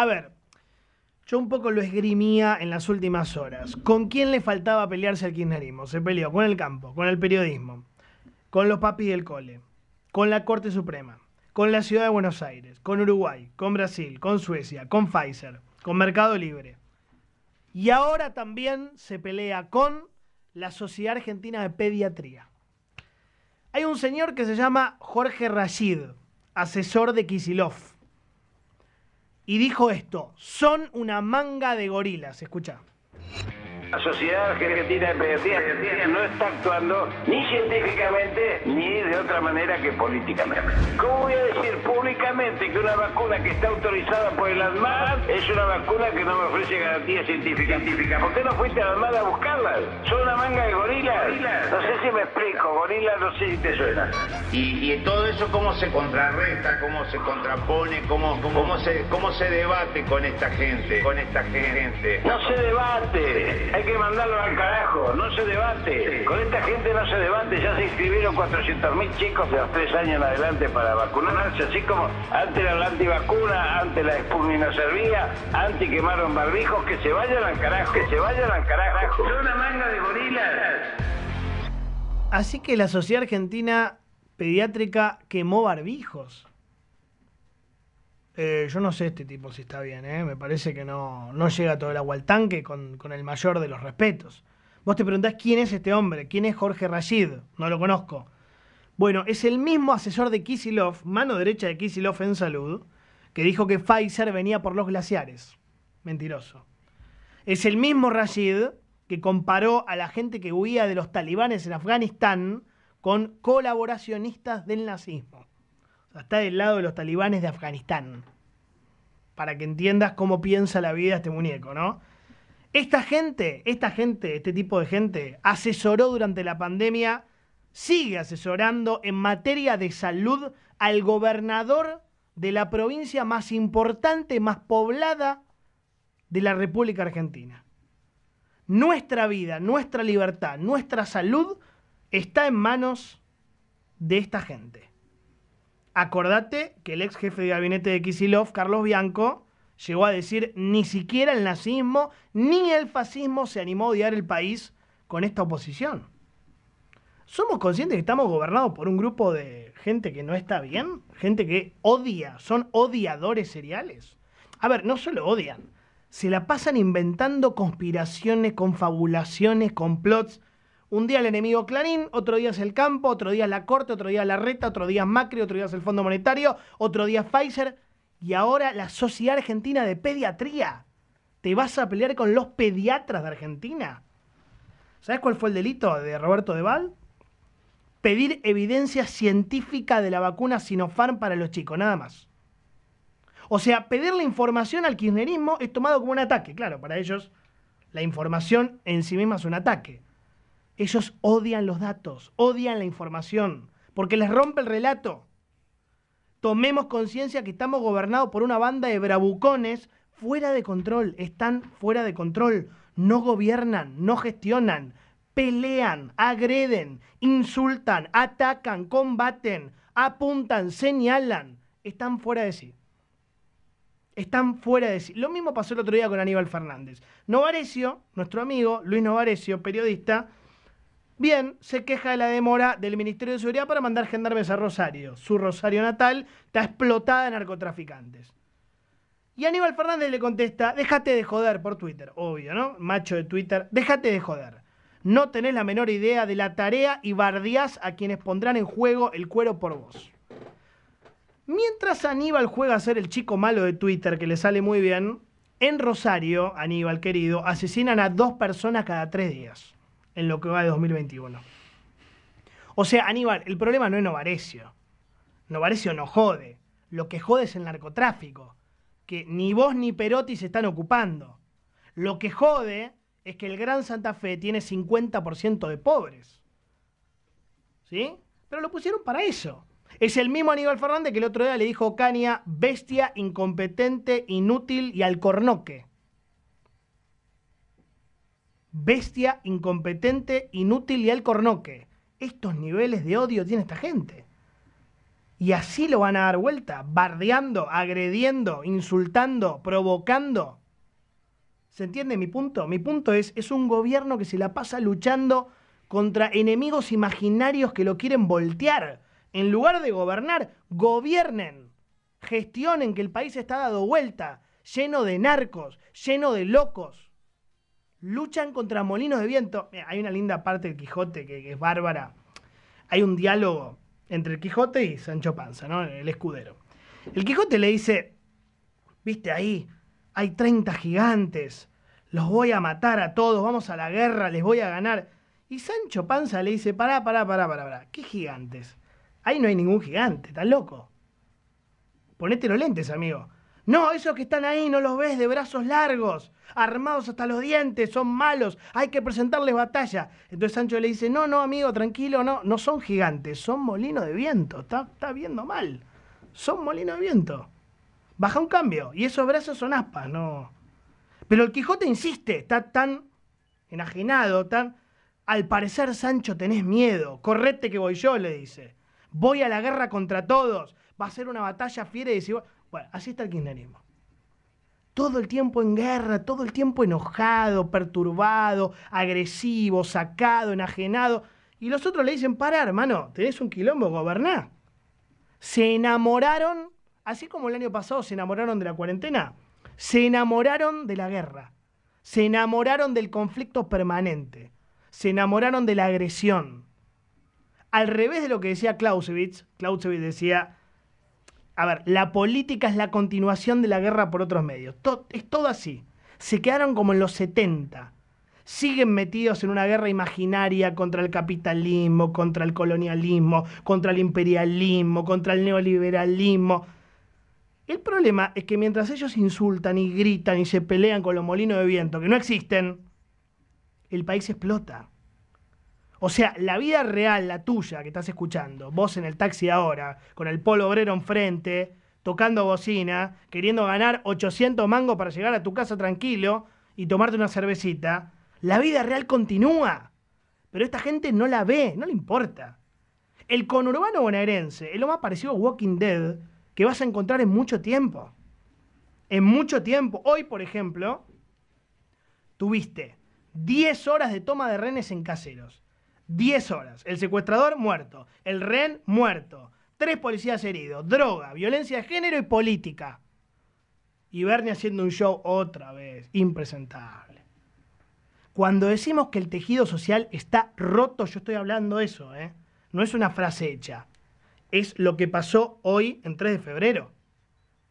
A ver, yo un poco lo esgrimía en las últimas horas. ¿Con quién le faltaba pelearse al kirchnerismo? Se peleó con el campo, con el periodismo, con los papis del cole, con la Corte Suprema, con la Ciudad de Buenos Aires, con Uruguay, con Brasil, con Suecia, con Pfizer, con Mercado Libre. Y ahora también se pelea con la Sociedad Argentina de Pediatría. Hay un señor que se llama Jorge Rashid, asesor de Kisilov y dijo esto, son una manga de gorilas, escucha. La sociedad argentina de no está actuando ni científicamente ni de otra manera que políticamente. ¿Cómo voy a decir públicamente que una vacuna que está autorizada por el ANMAD es una vacuna que no me ofrece garantía científica? ¿Por qué no fuiste al ANMAD a buscarla? Son una manga de gorila. No sé si me explico, Gorila no sé si te suena. Y, todo eso cómo se contrarresta, cómo se contrapone, cómo, cómo, se, cómo se debate con esta gente, con esta gente. No se debate hay que mandarlo al carajo, no se debate. Con esta gente no se debate, ya se inscribieron 400.000 chicos de los tres años en adelante para vacunarse, así como antes era la antivacuna, antes la espumina servía, antes quemaron barbijos, que se vayan al carajo, que se vayan al carajo. Son una manga de gorilas. Así que la Sociedad Argentina Pediátrica quemó barbijos. Eh, yo no sé este tipo si está bien, ¿eh? me parece que no, no llega todo el agua al tanque con, con, el mayor de los respetos. Vos te preguntás quién es este hombre, quién es Jorge Rashid, no lo conozco. Bueno, es el mismo asesor de Kisilov, mano derecha de Kisilov en salud, que dijo que Pfizer venía por los glaciares. Mentiroso. Es el mismo Rashid que comparó a la gente que huía de los talibanes en Afganistán con colaboracionistas del nazismo está del lado de los talibanes de Afganistán. Para que entiendas cómo piensa la vida este muñeco, ¿no? Esta gente, esta gente, este tipo de gente, asesoró durante la pandemia, sigue asesorando en materia de salud al gobernador de la provincia más importante, más poblada de la República Argentina. Nuestra vida, nuestra libertad, nuestra salud está en manos de esta gente acordate que el ex jefe de gabinete de Kisilov, Carlos Bianco, llegó a decir ni siquiera el nazismo ni el fascismo se animó a odiar el país con esta oposición. ¿Somos conscientes que estamos gobernados por un grupo de gente que no está bien? Gente que odia, son odiadores seriales. A ver, no solo odian, se la pasan inventando conspiraciones, confabulaciones, complots. Un día el enemigo Clarín, otro día es el campo, otro día es la corte, otro día es la reta, otro día es Macri, otro día es el Fondo Monetario, otro día es Pfizer y ahora la Sociedad Argentina de Pediatría. ¿Te vas a pelear con los pediatras de Argentina? ¿Sabes cuál fue el delito de Roberto Deval? Pedir evidencia científica de la vacuna Sinopharm para los chicos, nada más. O sea, pedir la información al kirchnerismo es tomado como un ataque. Claro, para ellos la información en sí misma es un ataque. Ellos odian los datos, odian la información, porque les rompe el relato. Tomemos conciencia que estamos gobernados por una banda de bravucones fuera de control, están fuera de control, no gobiernan, no gestionan, pelean, agreden, insultan, atacan, combaten, apuntan, señalan, están fuera de sí. Están fuera de sí. Lo mismo pasó el otro día con Aníbal Fernández. Novarecio, nuestro amigo Luis Novarecio, periodista, Bien, se queja de la demora del Ministerio de Seguridad para mandar gendarmes a Rosario. Su Rosario natal está explotada de narcotraficantes. Y Aníbal Fernández le contesta, déjate de joder por Twitter, obvio, ¿no? Macho de Twitter, déjate de joder. No tenés la menor idea de la tarea y bardías a quienes pondrán en juego el cuero por vos. Mientras Aníbal juega a ser el chico malo de Twitter, que le sale muy bien, en Rosario, Aníbal querido, asesinan a dos personas cada tres días en lo que va de 2021. O sea, Aníbal, el problema no es Novarecio. Novarecio no jode. Lo que jode es el narcotráfico, que ni vos ni Perotti se están ocupando. Lo que jode es que el Gran Santa Fe tiene 50% de pobres. ¿Sí? Pero lo pusieron para eso. Es el mismo Aníbal Fernández que el otro día le dijo Cania, bestia, incompetente, inútil y alcornoque bestia, incompetente, inútil y alcornoque. Estos niveles de odio tiene esta gente. Y así lo van a dar vuelta, bardeando, agrediendo, insultando, provocando. ¿Se entiende mi punto? Mi punto es, es un gobierno que se la pasa luchando contra enemigos imaginarios que lo quieren voltear. En lugar de gobernar, gobiernen, gestionen que el país está dado vuelta, lleno de narcos, lleno de locos luchan contra molinos de viento. Eh, hay una linda parte del Quijote que, es bárbara. Hay un diálogo entre el Quijote y Sancho Panza, ¿no? El escudero. El Quijote le dice, viste ahí, hay 30 gigantes, los voy a matar a todos, vamos a la guerra, les voy a ganar. Y Sancho Panza le dice, pará, pará, pará, pará, pará, ¿qué gigantes? Ahí no hay ningún gigante, estás loco. Ponete los lentes, amigo. No, esos que están ahí no los ves de brazos largos, armados hasta los dientes, son malos, hay que presentarles batalla. Entonces Sancho le dice, no, no, amigo, tranquilo, no, no son gigantes, son molinos de viento, está, viendo mal, son molinos de viento. Baja un cambio, y esos brazos son aspas, no. Pero el Quijote insiste, está tan enajenado, tan... Al parecer, Sancho, tenés miedo, correte que voy yo, le dice. Voy a la guerra contra todos, va a ser una batalla fiera y desigual. Bueno, así está el kirchnerismo. Todo el tiempo en guerra, todo el tiempo enojado, perturbado, agresivo, sacado, enajenado. Y los otros le dicen, pará, hermano, tenés un quilombo, goberná. Se enamoraron, así como el año pasado se enamoraron de la cuarentena, se enamoraron de la guerra, se enamoraron del conflicto permanente, se enamoraron de la agresión. Al revés de lo que decía Clausewitz, Clausewitz decía, a ver, la política es la continuación de la guerra por otros medios. es todo así. Se quedaron como en los 70. Siguen metidos en una guerra imaginaria contra el capitalismo, contra el colonialismo, contra el imperialismo, contra el neoliberalismo. El problema es que mientras ellos insultan y gritan y se pelean con los molinos de viento que no existen, el país explota. O sea, la vida real, la tuya, que estás escuchando, vos en el taxi ahora, con el polo obrero enfrente, tocando bocina, queriendo ganar 800 mangos para llegar a tu casa tranquilo y tomarte una cervecita, la vida real continúa. Pero esta gente no la ve, no le importa. El conurbano bonaerense es lo más parecido a Walking Dead que vas a encontrar en mucho tiempo. En mucho tiempo. Hoy, por ejemplo, tuviste 10 horas de toma de renes en caseros. 10 horas. El secuestrador muerto, el REN muerto, tres policías heridos, droga, violencia de género y política. Y Bernie haciendo un show otra vez, impresentable. Cuando decimos que el tejido social está roto, yo estoy hablando eso, ¿eh? no es una frase hecha, es lo que pasó hoy en 3 de febrero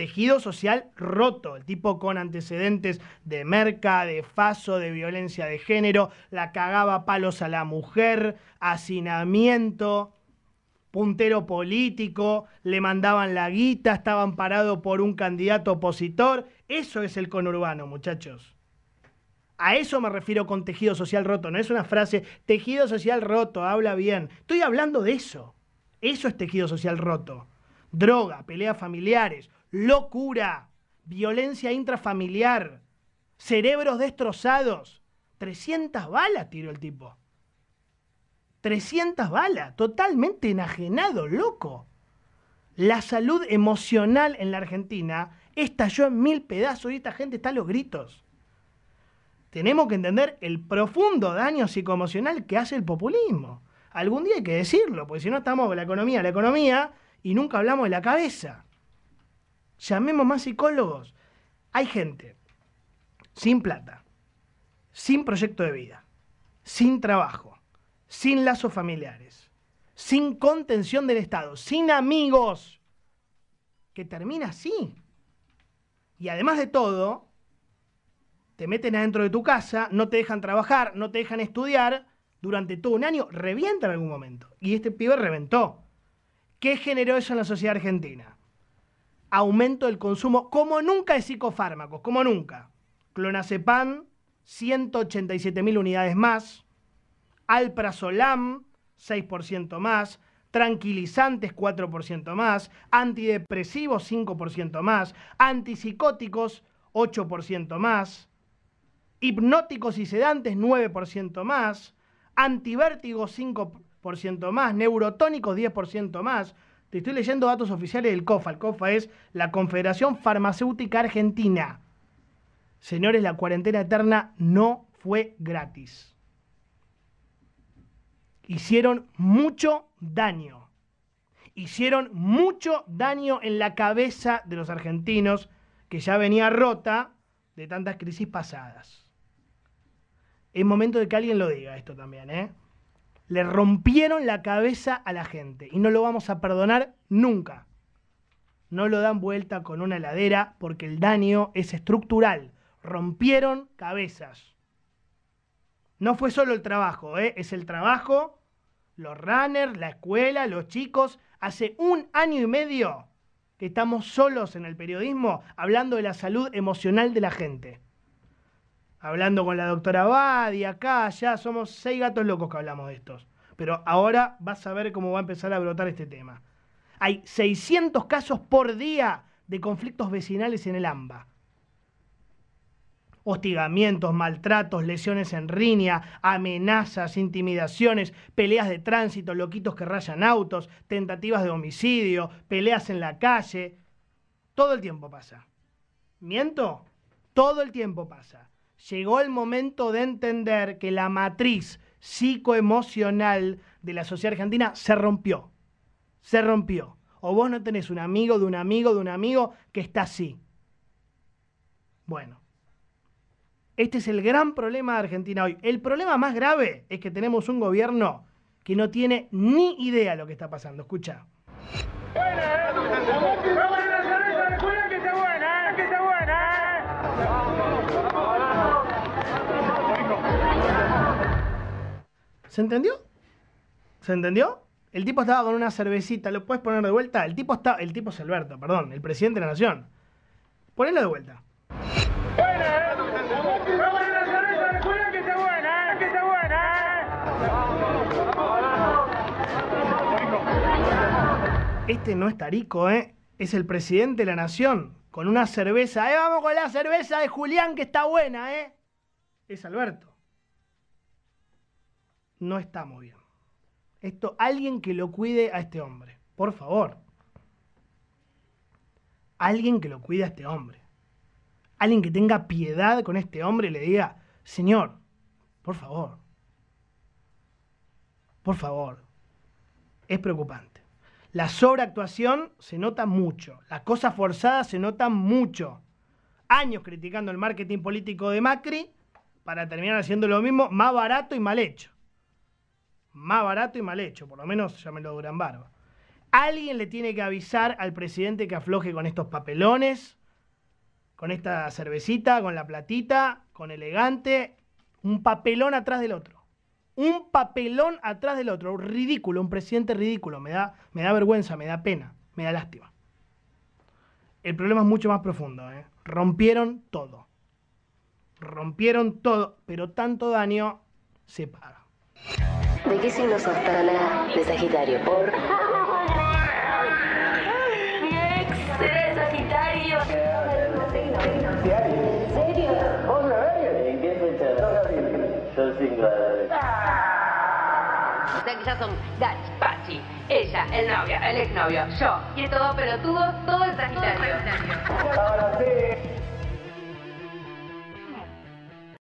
tejido social roto, el tipo con antecedentes de merca, de faso, de violencia de género, la cagaba palos a la mujer, hacinamiento, puntero político, le mandaban la guita, estaban amparado por un candidato opositor. Eso es el conurbano, muchachos. A eso me refiero con tejido social roto, no es una frase, tejido social roto, habla bien. Estoy hablando de eso. Eso es tejido social roto. Droga, peleas familiares, locura, violencia intrafamiliar, cerebros destrozados. 300 balas tiró el tipo. 300 balas, totalmente enajenado, loco. La salud emocional en la Argentina estalló en mil pedazos y esta gente está a los gritos. Tenemos que entender el profundo daño psicoemocional que hace el populismo. Algún día hay que decirlo, porque si no estamos con la economía, la economía, y nunca hablamos de la cabeza llamemos más psicólogos. Hay gente sin plata, sin proyecto de vida, sin trabajo, sin lazos familiares, sin contención del Estado, sin amigos, que termina así. Y además de todo, te meten adentro de tu casa, no te dejan trabajar, no te dejan estudiar, durante todo un año, revientan en algún momento. Y este pibe reventó. ¿Qué generó eso en la sociedad argentina? aumento del consumo, como nunca de psicofármacos, como nunca. Clonazepam, 187.000 unidades más. Alprazolam, 6% más. Tranquilizantes, 4% más. Antidepresivos, 5% más. Antipsicóticos, 8% más. Hipnóticos y sedantes, 9% más. Antivértigos, 5% más. Neurotónicos, 10% más te estoy leyendo datos oficiales del COFA. El COFA es la Confederación Farmacéutica Argentina. Señores, la cuarentena eterna no fue gratis. Hicieron mucho daño. Hicieron mucho daño en la cabeza de los argentinos que ya venía rota de tantas crisis pasadas. Es momento de que alguien lo diga esto también, ¿eh? Le rompieron la cabeza a la gente y no lo vamos a perdonar nunca. No lo dan vuelta con una ladera porque el daño es estructural. Rompieron cabezas. No fue solo el trabajo, ¿eh? es el trabajo, los runners, la escuela, los chicos. Hace un año y medio que estamos solos en el periodismo hablando de la salud emocional de la gente hablando con la doctora Badi, acá, allá, somos seis gatos locos que hablamos de estos. Pero ahora vas a ver cómo va a empezar a brotar este tema. Hay 600 casos por día de conflictos vecinales en el AMBA. Hostigamientos, maltratos, lesiones en riña, amenazas, intimidaciones, peleas de tránsito, loquitos que rayan autos, tentativas de homicidio, peleas en la calle. Todo el tiempo pasa. ¿Miento? Todo el tiempo pasa llegó el momento de entender que la matriz psicoemocional de la sociedad argentina se rompió. Se rompió. O vos no tenés un amigo de un amigo de un amigo que está así. Bueno, este es el gran problema de Argentina hoy. El problema más grave es que tenemos un gobierno que no tiene ni idea de lo que está pasando. Escucha. ¿eh? ¿Se entendió? ¿Se entendió? El tipo estaba con una cervecita, ¿lo puedes poner de vuelta? El tipo está, el tipo es Alberto, perdón, el presidente de la nación. Ponelo de vuelta. Buena, Este no es Tarico, ¿eh? Es el presidente de la nación. Con una cerveza. ¡Eh, vamos con la cerveza de Julián que está buena, eh! Es Alberto no muy bien. Esto, alguien que lo cuide a este hombre, por favor. Alguien que lo cuide a este hombre. Alguien que tenga piedad con este hombre y le diga, Señor, por favor. Por favor. Es preocupante. La sobreactuación se nota mucho. Las cosas forzadas se notan mucho. Años criticando el marketing político de Macri para terminar haciendo lo mismo, más barato y mal hecho más barato y mal hecho, por lo menos llámelo Durán Barba. Alguien le tiene que avisar al presidente que afloje con estos papelones, con esta cervecita, con la platita, con elegante, un papelón atrás del otro. Un papelón atrás del otro. Ridículo, un presidente ridículo. Me da, me da vergüenza, me da pena, me da lástima. El problema es mucho más profundo. ¿eh? Rompieron todo. Rompieron todo, pero tanto daño se paga. ¿De qué signo sos la De Sagitario, por. Mi ex era de Sagitario. ¿En serio? ¿Vos lo ¿En qué fecha? Yo el de O sea que ya son Dachi, Pachi, ella, el novio, el exnovio, yo. Y todo pero tuvo todo el Sagitario. Ahora sí.